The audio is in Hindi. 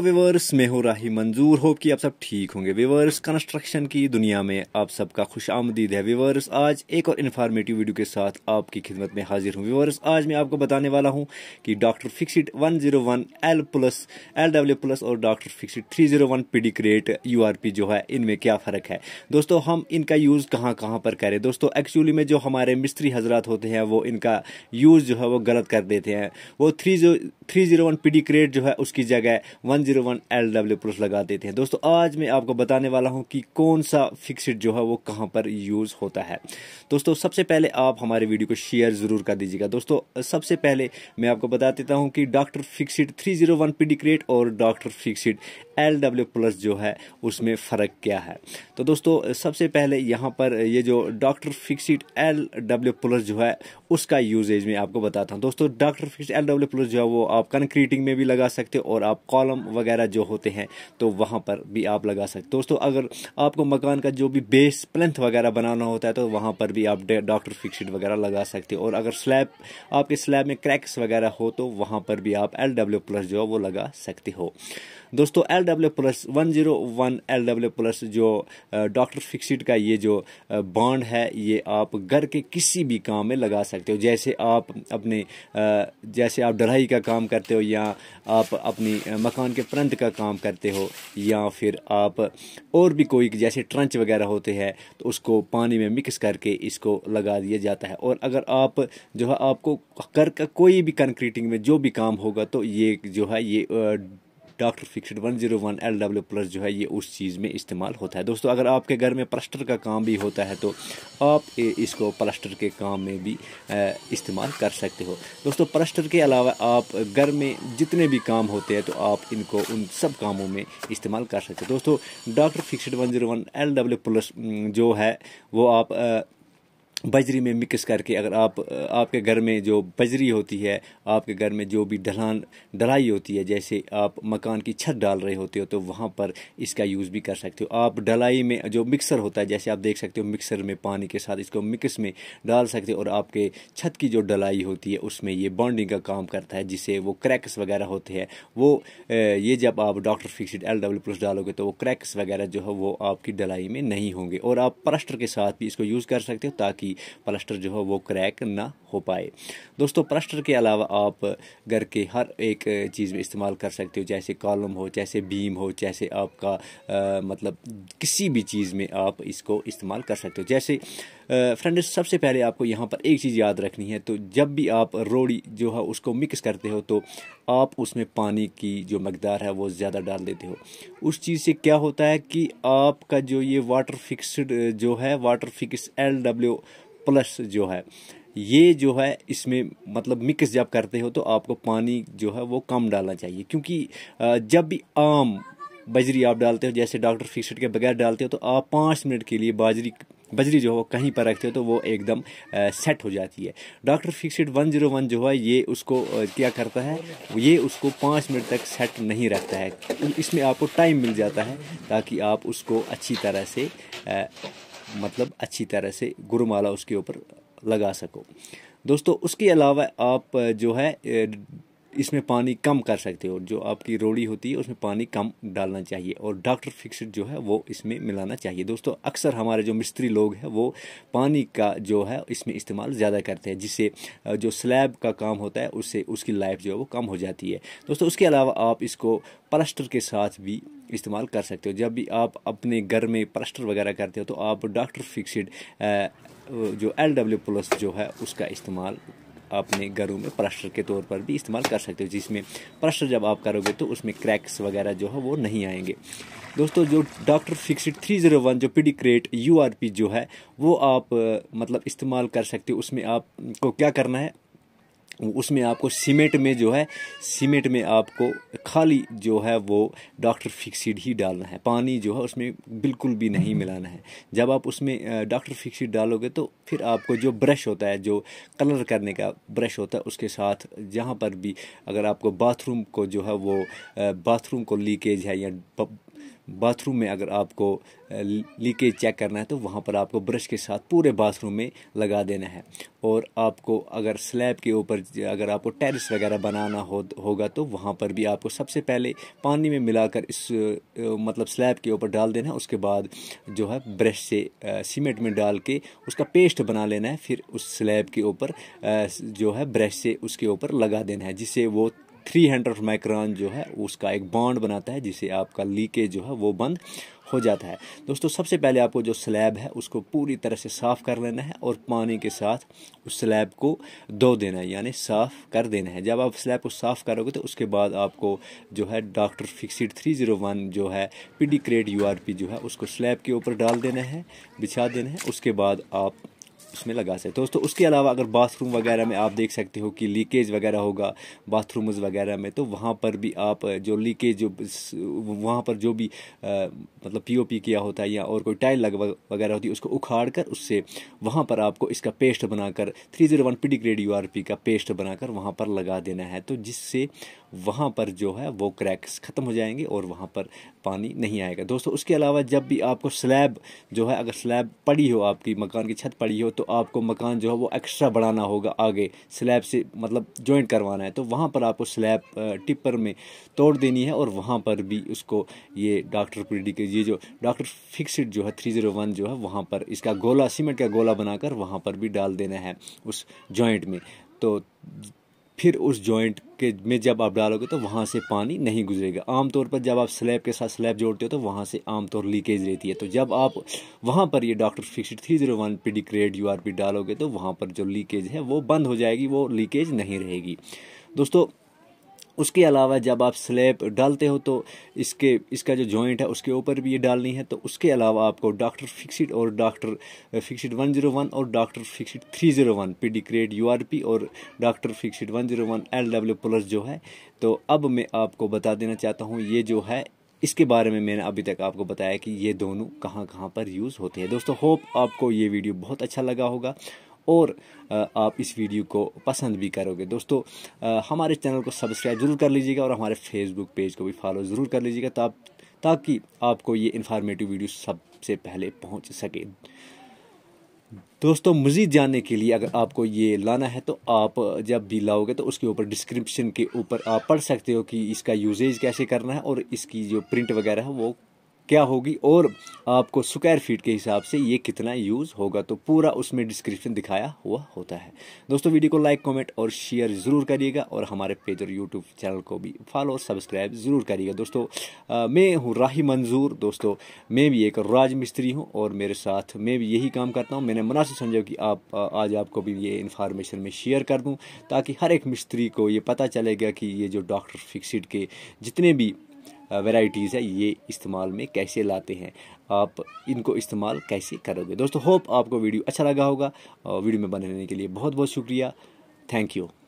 विवर्स में हो राही मंजूर होप कि आप सब ठीक होंगे विवर्स कंस्ट्रक्शन की दुनिया में आप सबका खुश आमदीद है विवर्स आज एक और इन्फॉर्मेटिव वीडियो के साथ आपकी खिदमत में हाजिर हूँ विवर्स आज मैं आपको बताने वाला हूँ कि doctor Fixit 101 L plus L W plus और डॉक्टर फिक्सिट 301 पिडिक्रेट यूआरपी जो है इनमें क्या फ़र्क है दोस्तों हम इनका यूज़ कहाँ कहाँ पर करें दोस्तों एक्चुअली में जो हमारे मिस्त्री हजरात होते हैं वो इनका यूज़ जो है वो गलत कर देते हैं वो थ्री जो थ्री जो है उसकी जगह one one zero one L W proof लगा देते हैं दोस्तों आज मैं आपको बताने वाला हूँ कि कौन सा फिक्सड जो है वो कहाँ पर यूज़ होता है दोस्तों सबसे पहले आप हमारे वीडियो को शेयर ज़रूर कर दीजिएगा दोस्तों सबसे पहले मैं आपको बता देता हूँ कि doctor Fixit three zero one Pidicrete और doctor Fixit L W plus जो है उसमें फ़र्क क्या है तो दोस्तों सबसे पहले यहाँ पर ये जो doctor Fixit L W plus जो है उसका यूजेज में आपको बताता हूँ दोस्तों doctor fix L W plus जो है वो आप कंक्रीटिंग में भी लगा सकते हो और आप कॉलम वगैरह जो होते हैं तो वहाँ पर भी आप लगा सकते दोस्तों अगर आपको मकान का जो भी बेस प्लेंथ वगैरह बनाना होता है तो वहाँ पर भी आप डॉक्टर फिक्सिट वगैरह लगा सकते हो और अगर स्लैब आपके स्लैब में क्रैक्स वगैरह हो तो वहाँ पर भी आप एल डब्ल्यू प्लस जो है वो लगा सकते हो दोस्तों L L W plus one zero one L W plus जो डॉक्टर फिक्सिट का ये जो बॉन्ड है ये आप घर के किसी भी काम में लगा सकते हो जैसे आप अपने जैसे आप डढ़ाई का काम करते हो या आप अपनी मकान के प्रंत का काम करते हो या फिर आप और भी कोई जैसे ट्रंच वगैरह होते हैं तो उसको पानी में मिक्स करके इसको लगा दिया जाता है और अगर आप जो है आपको घर का कोई भी कंक्रीटिंग में जो भी काम होगा तो ये जो है ये doctor Fixit one zero one L W plus जो है ये उस चीज़ में इस्तेमाल होता है दोस्तों अगर आपके घर में प्लस्टर का काम भी होता है तो आप इसको प्लस्टर के काम में भी इस्तेमाल कर सकते हो दोस्तों प्लस्टर के अलावा आप घर में जितने भी काम होते हैं तो आप इनको उन सब कामों में इस्तेमाल कर सकते हो दोस्तों doctor Fixit one zero one L W plus जो है वो आप बजरी में मिक्स करके अगर आप आपके घर में जो बजरी होती है आपके घर में जो भी ढलान ढलाई होती है जैसे आप मकान की छत डाल रहे होते हो तो वहाँ पर इसका यूज़ भी कर सकते हो आप ढलाई में जो मिक्सर होता है जैसे आप देख सकते हो मिक्सर में पानी के साथ इसको मिक्स में डाल सकते हो और आपके छत की जो ढलाई होती है उसमें ये बॉन्डिंग का काम करता है जिससे वो क्रैक्स वगैरह होते हैं वो ये जब आप doctor Fixit L W plus डालोगे तो वो क्रैक्स वगैरह जो है वो आपकी ढलाई में नहीं होंगे और आप प्लस्टर के साथ भी इसको यूज़ कर सकते हो ताकि प्लस्टर प्लास्टर जो है वो क्रैक ना हो पाए दोस्तों प्लास्टर के अलावा आप घर के हर एक चीज़ में इस्तेमाल कर सकते हो जैसे कॉलम हो जैसे बीम हो जैसे आपका आ, मतलब किसी भी चीज़ में आप इसको इस्तेमाल कर सकते हो जैसे फ्रेंड्स सबसे पहले आपको यहाँ पर एक चीज़ याद रखनी है तो जब भी आप रोड़ी जो है उसको मिक्स करते हो तो आप उसमें पानी की जो मकदार है वो ज़्यादा डाल देते हो उस चीज़ से क्या होता है कि आपका जो ये वाटर फिक्सड जो है water fix L W plus जो है ये जो है इसमें मतलब मिक्स जब करते हो तो आपको पानी जो है वो कम डालना चाहिए क्योंकि जब भी आम बजरी आप डालते हो जैसे डॉक्टर फिक्सड के बगैर डालते हो तो आप पाँच मिनट के लिए बाजरी बजरी जो हो कहीं पर रखते हो तो वो एकदम सेट हो जाती है doctor Fixit one zero one जो है ये उसको क्या करता है ये उसको पाँच मिनट तक सेट नहीं रखता है इसमें आपको टाइम मिल जाता है ताकि आप उसको अच्छी तरह से मतलब अच्छी तरह से गुरुमाला उसके ऊपर लगा सको दोस्तों उसके अलावा आप जो है इसमें पानी कम कर सकते हो जो आपकी रोड़ी होती है उसमें पानी कम डालना चाहिए और डॉक्टर फिक्सड जो है वो इसमें मिलाना चाहिए दोस्तों अक्सर हमारे जो मिस्त्री लोग हैं वो पानी का जो है इसमें इस्तेमाल ज़्यादा करते हैं जिससे जो स्लैब का काम होता है उससे उसकी लाइफ जो है वो कम हो जाती है दोस्तों उसके अलावा आप इसको प्लस्टर के साथ भी इस्तेमाल कर सकते हो जब भी आप अपने घर में प्लस्टर वगैरह करते हो तो आप डॉक्टर फिक्सड जो एल डब्ल्यू प्लस जो है उसका इस्तेमाल अपने घरों में प्लास्टर के तौर पर भी इस्तेमाल कर सकते हो जिसमें प्लास्टर जब आप करोगे तो उसमें क्रैक्स वगैरह जो है वो नहीं आएंगे दोस्तों जो doctor Fixit three zero one जो क्रेट यू आर पी जो है वो आप मतलब इस्तेमाल कर सकते हो उसमें आपको क्या करना है उसमें आपको सीमेंट में जो है सीमेंट में आपको खाली जो है वो डॉक्टर फिक्सिड ही डालना है पानी जो है उसमें बिल्कुल भी नहीं मिलाना है जब आप उसमें डॉक्टर फिक्सिड डालोगे तो फिर आपको जो ब्रश होता है जो कलर करने का ब्रश होता है उसके साथ जहाँ पर भी अगर आपको बाथरूम को जो है वो बाथरूम को लीकेज है या बाथरूम में अगर आपको लीकेज चेक करना है तो वहाँ पर आपको ब्रश के साथ पूरे बाथरूम में लगा देना है और आपको अगर स्लैब के ऊपर अगर आपको टेरिस वगैरह बनाना हो होगा तो वहाँ पर भी आपको सबसे पहले पानी में मिलाकर इस मतलब स्लैब के ऊपर डाल देना है उसके बाद जो है ब्रश से सीमेंट में डाल के उसका पेस्ट बना लेना है फिर उस स्लैब के ऊपर जो है ब्रश से उसके ऊपर लगा देना है जिससे वो थ्री हंड्रेड माइक्रॉन जो है उसका एक बॉन्ड बनाता है जिसे आपका लीकेज जो है वो बंद हो जाता है दोस्तों सबसे पहले आपको जो स्लैब है उसको पूरी तरह से साफ़ कर लेना है और पानी के साथ उस स्लैब को धो देना है यानी साफ़ कर देना है जब आप स्लैब को साफ़ करोगे तो उसके बाद आपको जो है doctor Fixit three zero one जो है Pidicrete U R P जो है उसको स्लैब के ऊपर डाल देना है बिछा देना है उसके बाद आप उसमें लगा सकते दोस्तों उसके अलावा अगर बाथरूम वगैरह में आप देख सकते हो कि लीकेज वगैरह होगा बाथरूम्स वगैरह में तो वहाँ पर भी आप जो लीकेज जो वहाँ पर जो भी आ, मतलब पीओपी किया होता है या और कोई टाइल लग वगैरह होती है उसको उखाड़ कर उससे वहाँ पर आपको इसका पेस्ट बनाकर three zero one Pidicrete U R P का पेस्ट बनाकर वहाँ पर लगा देना है तो जिससे वहाँ पर जो है वो क्रैक्स ख़त्म हो जाएंगे और वहाँ पर पानी नहीं आएगा दोस्तों उसके अलावा जब भी आपको स्लैब जो है अगर स्लैब पड़ी हो आपकी मकान की छत पड़ी हो तो तो आपको मकान जो है वो एक्स्ट्रा बढ़ाना होगा आगे स्लैब से मतलब जॉइंट करवाना है तो वहाँ पर आपको स्लैब टिप्पर में तोड़ देनी है और वहाँ पर भी उसको ये डॉक्टर पीडी के ये जो डॉक्टर फिक्सड जो है थ्री ज़ीरो वन जो है वहाँ पर इसका गोला सीमेंट का गोला बनाकर वहाँ पर भी डाल देना है उस जॉइंट में तो फिर उस जॉइंट के में जब आप डालोगे तो वहाँ से पानी नहीं गुजरेगा आमतौर पर जब आप स्लैब के साथ स्लैब जोड़ते हो तो वहाँ से आमतौर लीकेज रहती है तो जब आप वहाँ पर ये doctor Fixit three zero one Pidicrete U R P डालोगे तो वहाँ पर जो लीकेज है वो बंद हो जाएगी वो लीकेज नहीं रहेगी दोस्तों उसके अलावा जब आप स्लेब डालते हो तो इसके इसका जो जॉइंट है उसके ऊपर भी ये डालनी है तो उसके अलावा आपको डॉक्टर फिक्सिड और doctor Fixit one zero one और doctor Fixit three zero one Pidicrete U R P और doctor Fixit one zero one L W plus जो है तो अब मैं आपको बता देना चाहता हूँ ये जो है इसके बारे में मैंने अभी तक आपको बताया कि ये दोनों कहाँ कहाँ पर यूज़ होते हैं दोस्तों होप आपको ये वीडियो बहुत अच्छा लगा होगा और आप इस वीडियो को पसंद भी करोगे दोस्तों हमारे चैनल को सब्सक्राइब ज़रूर कर लीजिएगा और हमारे फेसबुक पेज को भी फॉलो ज़रूर कर लीजिएगा ताप ताकि आपको ये इन्फॉर्मेटिव वीडियो सबसे पहले पहुंच सके दोस्तों मज़ीद जानने के लिए अगर आपको ये लाना है तो आप जब भी लाओगे तो उसके ऊपर डिस्क्रिप्शन के ऊपर आप पढ़ सकते हो कि इसका यूजेज कैसे करना है और इसकी जो प्रिंट वगैरह है वो क्या होगी और आपको स्क्वायर फीट के हिसाब से ये कितना यूज़ होगा तो पूरा उसमें डिस्क्रिप्शन दिखाया हुआ होता है दोस्तों वीडियो को लाइक कमेंट और शेयर ज़रूर करिएगा और हमारे पेज और यूट्यूब चैनल को भी फॉलो और सब्सक्राइब ज़रूर करिएगा दोस्तों आ, मैं हूँ राही मंजूर दोस्तों मैं भी एक राज मिस्त्री हूँ और मेरे साथ मैं भी यही काम करता हूँ मैंने मुनासिब समझा कि आप आज आपको भी ये इन्फॉर्मेशन मैं शेयर कर दूँ ताकि हर एक मिस्त्री को ये पता चलेगा कि ये जो डॉक्टर फिक्सड के जितने भी वेराइटीज़ है ये इस्तेमाल में कैसे लाते हैं आप इनको इस्तेमाल कैसे करोगे दोस्तों होप आपको वीडियो अच्छा लगा होगा वीडियो में बने रहने के लिए बहुत बहुत शुक्रिया थैंक यू